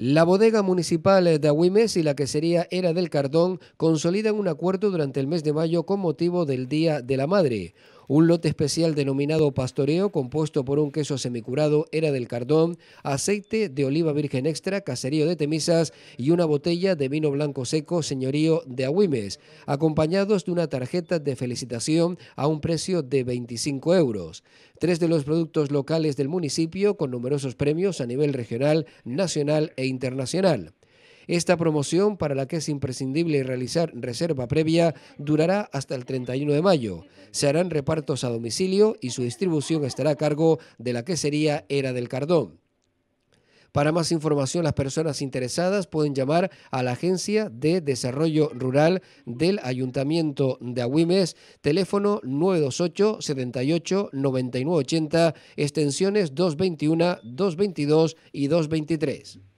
La bodega municipal de Agüimes y la quesería Era del Cardón consolidan un acuerdo durante el mes de mayo con motivo del Día de la Madre. Un lote especial denominado pastoreo, compuesto por un queso semicurado, era del cardón, aceite de oliva virgen extra, caserío de temisas y una botella de vino blanco seco, señorío de Agüimes, acompañados de una tarjeta de felicitación a un precio de 25 euros. Tres de los productos locales del municipio con numerosos premios a nivel regional, nacional e internacional. Esta promoción, para la que es imprescindible realizar reserva previa, durará hasta el 31 de mayo. Se harán repartos a domicilio y su distribución estará a cargo de la que sería Era del Cardón. Para más información, las personas interesadas pueden llamar a la Agencia de Desarrollo Rural del Ayuntamiento de Agüimes, teléfono 928 78 80, extensiones 221, 222 y 223.